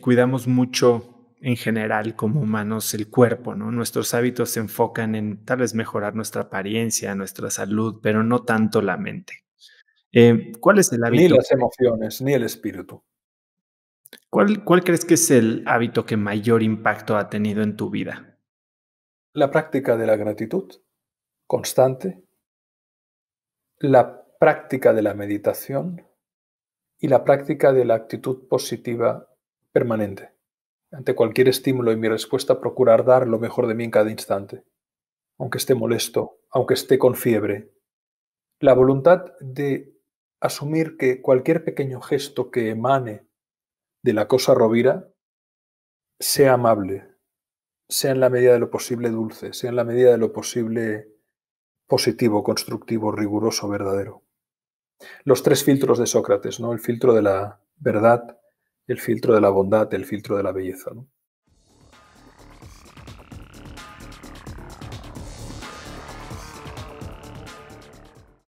cuidamos mucho en general como humanos el cuerpo, ¿no? Nuestros hábitos se enfocan en tal vez mejorar nuestra apariencia, nuestra salud, pero no tanto la mente. Eh, ¿Cuál es el hábito? Ni las emociones, ni el espíritu. ¿Cuál, ¿Cuál crees que es el hábito que mayor impacto ha tenido en tu vida? La práctica de la gratitud constante, la práctica de la meditación y la práctica de la actitud positiva permanente. Ante cualquier estímulo y mi respuesta procurar dar lo mejor de mí en cada instante, aunque esté molesto, aunque esté con fiebre. La voluntad de asumir que cualquier pequeño gesto que emane de la cosa rovira sea amable, sea en la medida de lo posible dulce, sea en la medida de lo posible positivo, constructivo, riguroso, verdadero. Los tres filtros de Sócrates, ¿no? El filtro de la verdad, el filtro de la bondad, el filtro de la belleza. ¿no?